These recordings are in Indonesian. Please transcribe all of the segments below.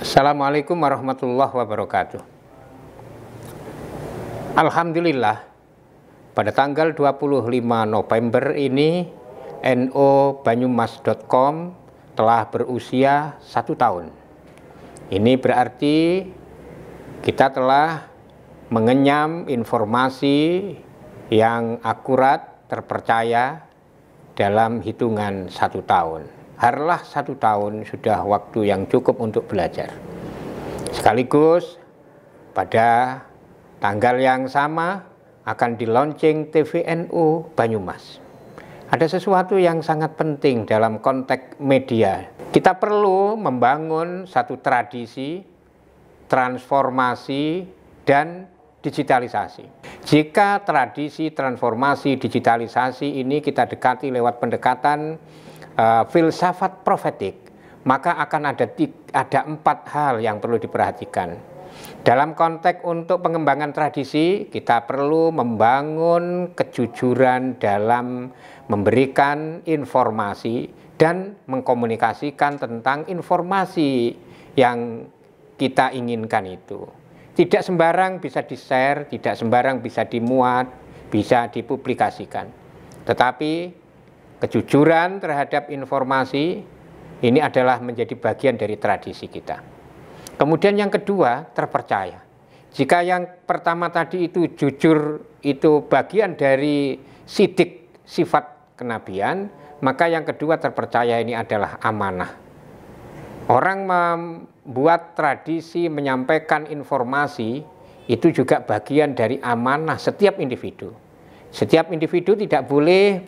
Assalamualaikum warahmatullahi wabarakatuh. Alhamdulillah, pada tanggal 25 November ini, NO Banyumas.com telah berusia satu tahun. Ini berarti kita telah mengenyam informasi yang akurat, terpercaya dalam hitungan satu tahun. Harlah satu tahun sudah waktu yang cukup untuk belajar. Sekaligus pada tanggal yang sama akan dilaunching TVNU Banyumas. Ada sesuatu yang sangat penting dalam konteks media. Kita perlu membangun satu tradisi, transformasi, dan digitalisasi. Jika tradisi transformasi digitalisasi ini kita dekati lewat pendekatan uh, filsafat profetik, maka akan ada ada empat hal yang perlu diperhatikan. Dalam konteks untuk pengembangan tradisi, kita perlu membangun kejujuran dalam memberikan informasi dan mengkomunikasikan tentang informasi yang kita inginkan itu. Tidak sembarang bisa di-share, tidak sembarang bisa dimuat, bisa dipublikasikan. Tetapi kejujuran terhadap informasi ini adalah menjadi bagian dari tradisi kita. Kemudian yang kedua, terpercaya. Jika yang pertama tadi itu jujur itu bagian dari sidik sifat kenabian, maka yang kedua terpercaya ini adalah amanah. Orang buat tradisi menyampaikan informasi itu juga bagian dari amanah setiap individu. Setiap individu tidak boleh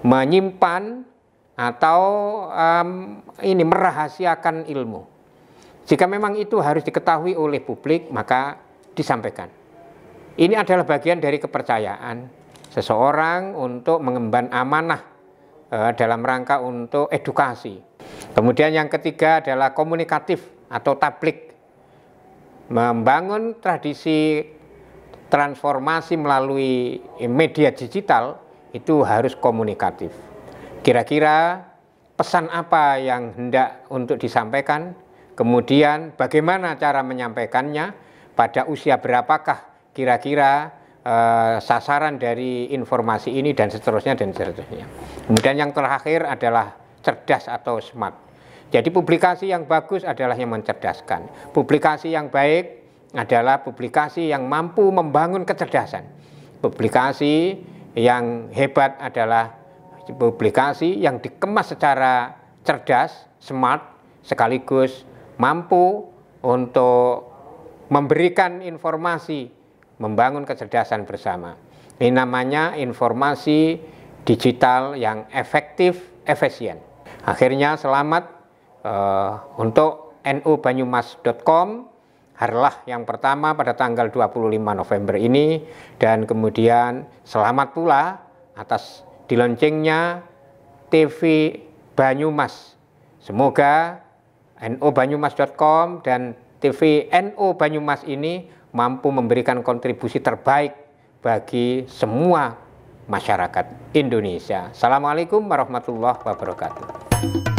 menyimpan atau um, ini merahasiakan ilmu. Jika memang itu harus diketahui oleh publik, maka disampaikan. Ini adalah bagian dari kepercayaan seseorang untuk mengemban amanah uh, dalam rangka untuk edukasi Kemudian yang ketiga adalah komunikatif atau tablik. Membangun tradisi transformasi melalui media digital itu harus komunikatif. Kira-kira pesan apa yang hendak untuk disampaikan, kemudian bagaimana cara menyampaikannya, pada usia berapakah kira-kira e, sasaran dari informasi ini dan seterusnya dan seterusnya. Kemudian yang terakhir adalah cerdas atau smart. Jadi publikasi yang bagus adalah yang mencerdaskan. Publikasi yang baik adalah publikasi yang mampu membangun kecerdasan. Publikasi yang hebat adalah publikasi yang dikemas secara cerdas, smart, sekaligus mampu untuk memberikan informasi, membangun kecerdasan bersama. Ini namanya informasi digital yang efektif, efisien. Akhirnya selamat uh, untuk nubanyumas.com harlah yang pertama pada tanggal 25 November ini dan kemudian selamat pula atas diluncingnya TV Banyumas. Semoga nubanyumas.com dan TV nu Banyumas ini mampu memberikan kontribusi terbaik bagi semua masyarakat Indonesia. Assalamualaikum warahmatullahi wabarakatuh. Thank you.